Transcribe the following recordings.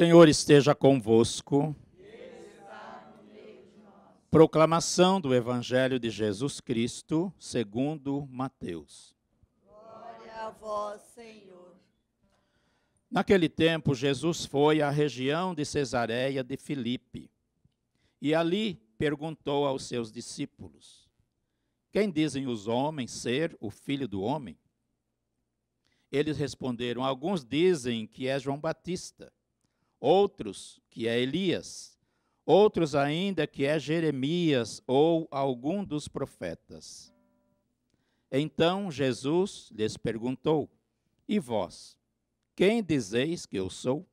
Senhor esteja convosco. Proclamação do Evangelho de Jesus Cristo, segundo Mateus. Glória a vós, Senhor. Naquele tempo, Jesus foi à região de Cesareia de Filipe. E ali perguntou aos seus discípulos: Quem dizem os homens ser o filho do homem? Eles responderam: Alguns dizem que é João Batista outros que é Elias, outros ainda que é Jeremias ou algum dos profetas. Então Jesus lhes perguntou: E vós, quem dizeis que eu sou?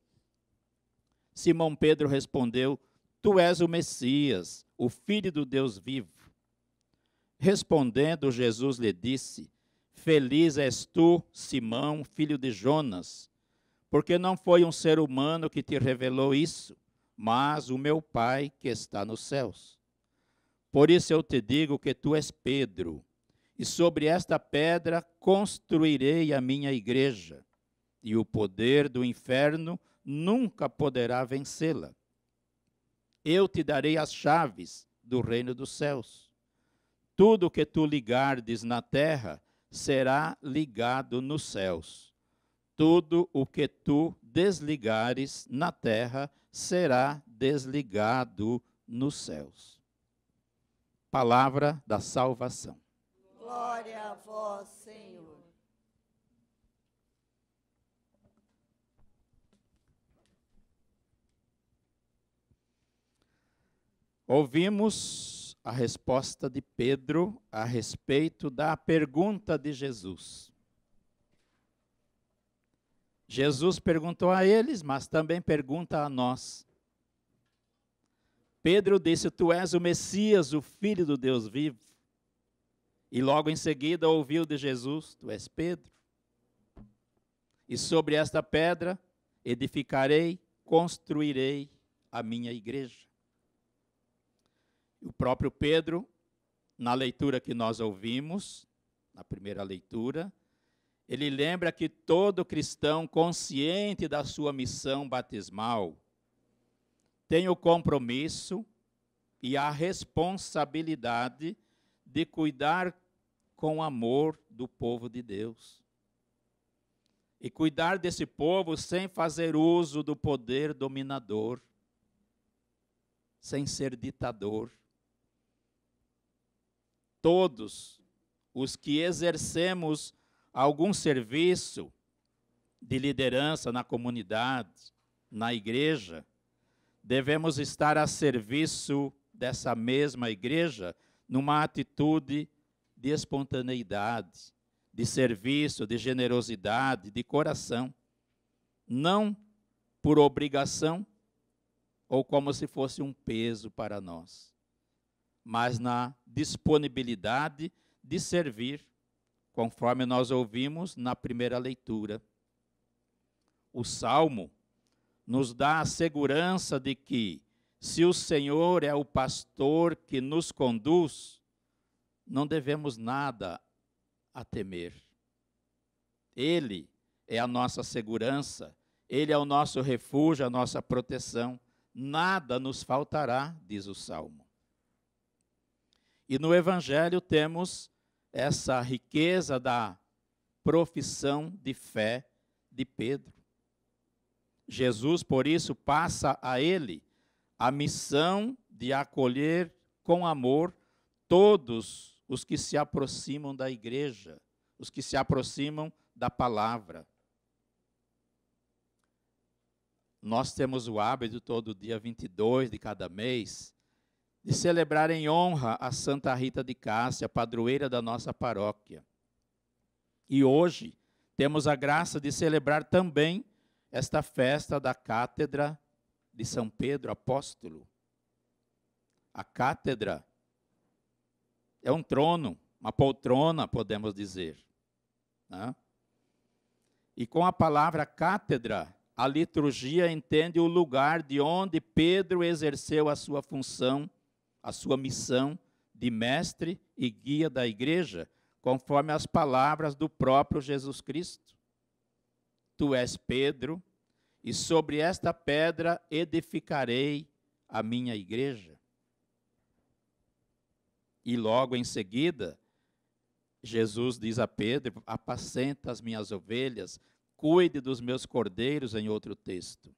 Simão Pedro respondeu: Tu és o Messias, o Filho do Deus vivo. Respondendo, Jesus lhe disse: Feliz és tu, Simão, filho de Jonas, porque não foi um ser humano que te revelou isso, mas o meu Pai que está nos céus. Por isso eu te digo que tu és Pedro, e sobre esta pedra construirei a minha igreja, e o poder do inferno nunca poderá vencê-la. Eu te darei as chaves do reino dos céus. Tudo que tu ligardes na terra será ligado nos céus tudo o que tu desligares na terra será desligado nos céus. Palavra da salvação. Glória a vós, Senhor. Ouvimos a resposta de Pedro a respeito da pergunta de Jesus. Jesus perguntou a eles, mas também pergunta a nós. Pedro disse: Tu és o Messias, o Filho do Deus vivo. E logo em seguida ouviu de Jesus: Tu és Pedro. E sobre esta pedra edificarei, construirei a minha igreja. O próprio Pedro, na leitura que nós ouvimos, na primeira leitura, ele lembra que todo cristão consciente da sua missão batismal tem o compromisso e a responsabilidade de cuidar com amor do povo de Deus. E cuidar desse povo sem fazer uso do poder dominador, sem ser ditador. Todos os que exercemos algum serviço de liderança na comunidade, na igreja, devemos estar a serviço dessa mesma igreja numa atitude de espontaneidade, de serviço, de generosidade, de coração, não por obrigação ou como se fosse um peso para nós, mas na disponibilidade de servir conforme nós ouvimos na primeira leitura. O salmo nos dá a segurança de que, se o Senhor é o pastor que nos conduz, não devemos nada a temer. Ele é a nossa segurança, ele é o nosso refúgio, a nossa proteção. Nada nos faltará, diz o salmo. E no Evangelho temos essa riqueza da profissão de fé de Pedro. Jesus, por isso, passa a ele a missão de acolher com amor todos os que se aproximam da igreja, os que se aproximam da palavra. Nós temos o hábito todo dia 22 de cada mês e celebrar em honra a Santa Rita de Cássia, padroeira da nossa paróquia. E hoje temos a graça de celebrar também esta festa da Cátedra de São Pedro Apóstolo. A Cátedra é um trono, uma poltrona, podemos dizer. Né? E com a palavra cátedra, a liturgia entende o lugar de onde Pedro exerceu a sua função a sua missão de mestre e guia da igreja, conforme as palavras do próprio Jesus Cristo. Tu és Pedro, e sobre esta pedra edificarei a minha igreja. E logo em seguida, Jesus diz a Pedro: Apacenta as minhas ovelhas, cuide dos meus cordeiros, em outro texto.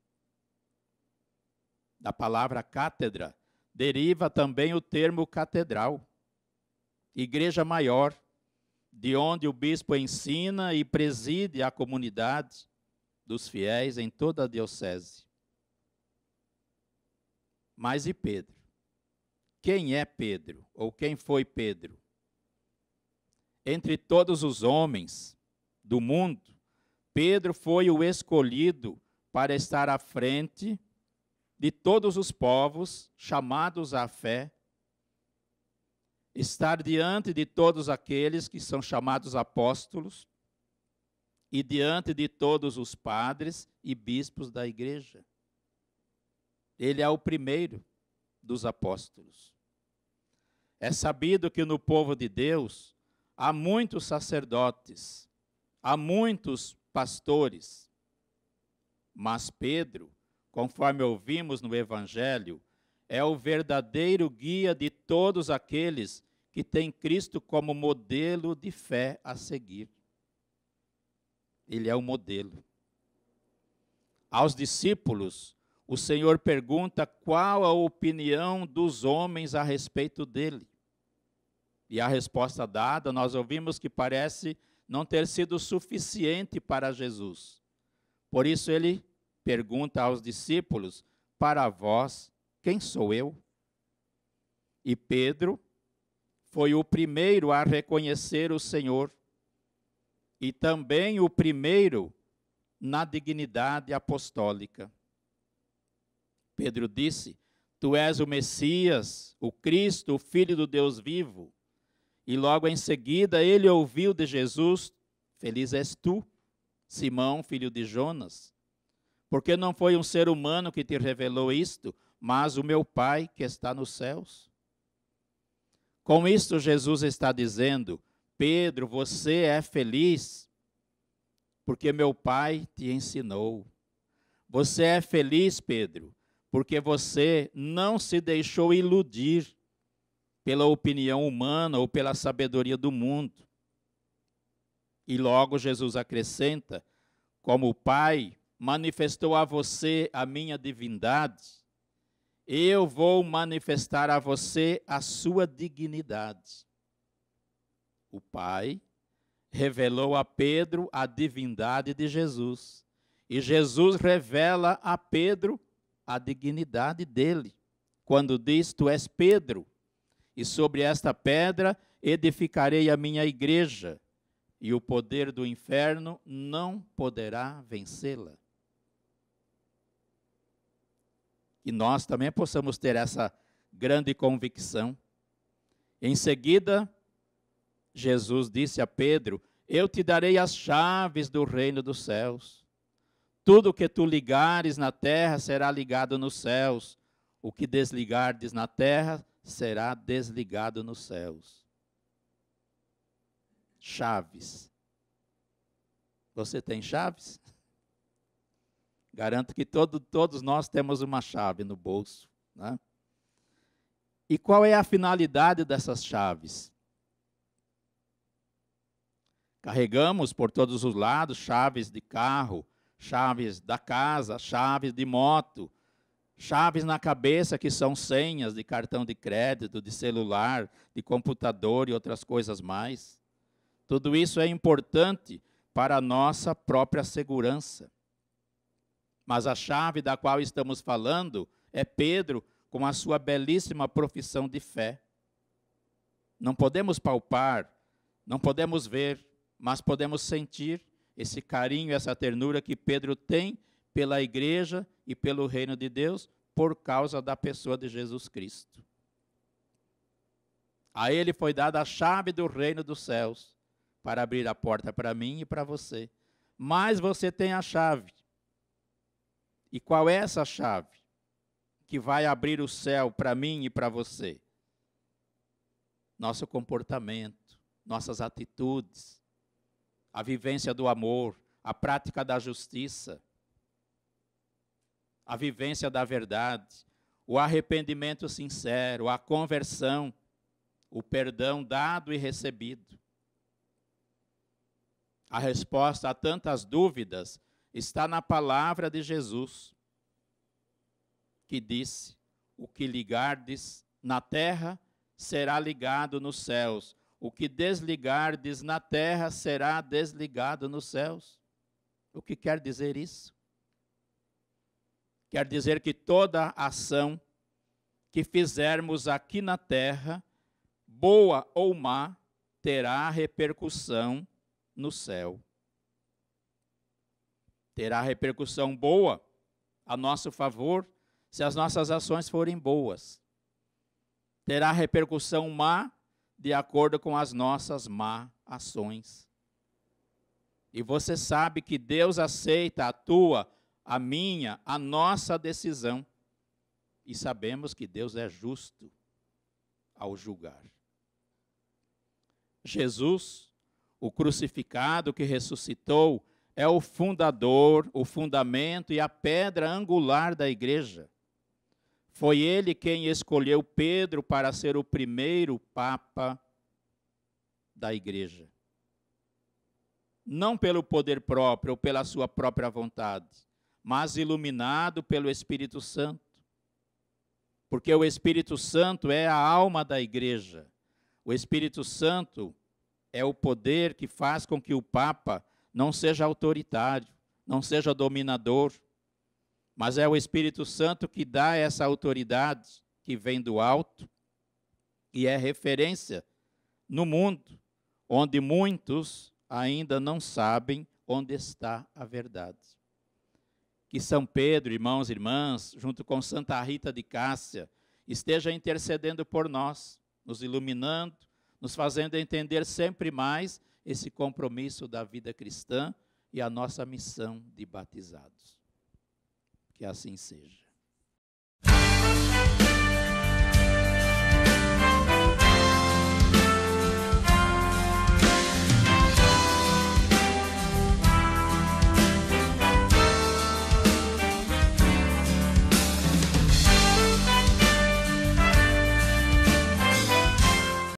Da palavra cátedra, deriva também o termo catedral, igreja maior, de onde o bispo ensina e preside a comunidade dos fiéis em toda a diocese. Mas e Pedro? Quem é Pedro? Ou quem foi Pedro? Entre todos os homens do mundo, Pedro foi o escolhido para estar à frente de todos os povos chamados à fé, estar diante de todos aqueles que são chamados apóstolos e diante de todos os padres e bispos da igreja. Ele é o primeiro dos apóstolos. É sabido que no povo de Deus há muitos sacerdotes, há muitos pastores, mas Pedro conforme ouvimos no Evangelho, é o verdadeiro guia de todos aqueles que têm Cristo como modelo de fé a seguir. Ele é o modelo. Aos discípulos, o Senhor pergunta qual a opinião dos homens a respeito dele. E a resposta dada, nós ouvimos que parece não ter sido suficiente para Jesus. Por isso ele pergunta aos discípulos: Para vós, quem sou eu? E Pedro foi o primeiro a reconhecer o Senhor e também o primeiro na dignidade apostólica. Pedro disse: Tu és o Messias, o Cristo, o Filho do Deus vivo. E logo em seguida ele ouviu de Jesus: Feliz és tu, Simão, filho de Jonas, porque não foi um ser humano que te revelou isto, mas o meu Pai que está nos céus. Com isto, Jesus está dizendo: Pedro, você é feliz, porque meu Pai te ensinou. Você é feliz, Pedro, porque você não se deixou iludir pela opinião humana ou pela sabedoria do mundo. E logo Jesus acrescenta: como o Pai manifestou a você a minha divindade, eu vou manifestar a você a sua dignidade. O Pai revelou a Pedro a divindade de Jesus, e Jesus revela a Pedro a dignidade dele, quando diz: Tu és Pedro, e sobre esta pedra edificarei a minha igreja, e o poder do inferno não poderá vencê-la. que nós também possamos ter essa grande convicção. Em seguida, Jesus disse a Pedro: Eu te darei as chaves do reino dos céus. Tudo o que tu ligares na terra será ligado nos céus. O que desligardes na terra será desligado nos céus. Chaves. Você tem chaves? Garanto que todo, todos nós temos uma chave no bolso. Né? E qual é a finalidade dessas chaves? Carregamos por todos os lados chaves de carro, chaves da casa, chaves de moto, chaves na cabeça que são senhas de cartão de crédito, de celular, de computador e outras coisas mais. Tudo isso é importante para a nossa própria segurança. Mas a chave da qual estamos falando é Pedro com a sua belíssima profissão de fé. Não podemos palpar, não podemos ver, mas podemos sentir esse carinho, essa ternura que Pedro tem pela igreja e pelo reino de Deus por causa da pessoa de Jesus Cristo. A ele foi dada a chave do reino dos céus para abrir a porta para mim e para você. Mas você tem a chave. E qual é essa chave que vai abrir o céu para mim e para você? Nosso comportamento, nossas atitudes, a vivência do amor, a prática da justiça, a vivência da verdade, o arrependimento sincero, a conversão, o perdão dado e recebido. A resposta a tantas dúvidas está na palavra de Jesus, que disse: O que ligardes na terra será ligado nos céus, o que desligardes na terra será desligado nos céus. O que quer dizer isso? Quer dizer que toda ação que fizermos aqui na terra, boa ou má, terá repercussão no céu terá repercussão boa a nosso favor se as nossas ações forem boas. Terá repercussão má de acordo com as nossas má ações. E você sabe que Deus aceita a tua, a minha, a nossa decisão. E sabemos que Deus é justo ao julgar. Jesus, o crucificado que ressuscitou é o fundador, o fundamento e a pedra angular da igreja. Foi ele quem escolheu Pedro para ser o primeiro papa da igreja. Não pelo poder próprio ou pela sua própria vontade, mas iluminado pelo Espírito Santo. Porque o Espírito Santo é a alma da igreja. O Espírito Santo é o poder que faz com que o papa não seja autoritário, não seja dominador, mas é o Espírito Santo que dá essa autoridade que vem do alto e é referência no mundo, onde muitos ainda não sabem onde está a verdade. Que São Pedro, irmãos e irmãs, junto com Santa Rita de Cássia, esteja intercedendo por nós, nos iluminando, nos fazendo entender sempre mais esse compromisso da vida cristã e a nossa missão de batizados. Que assim seja.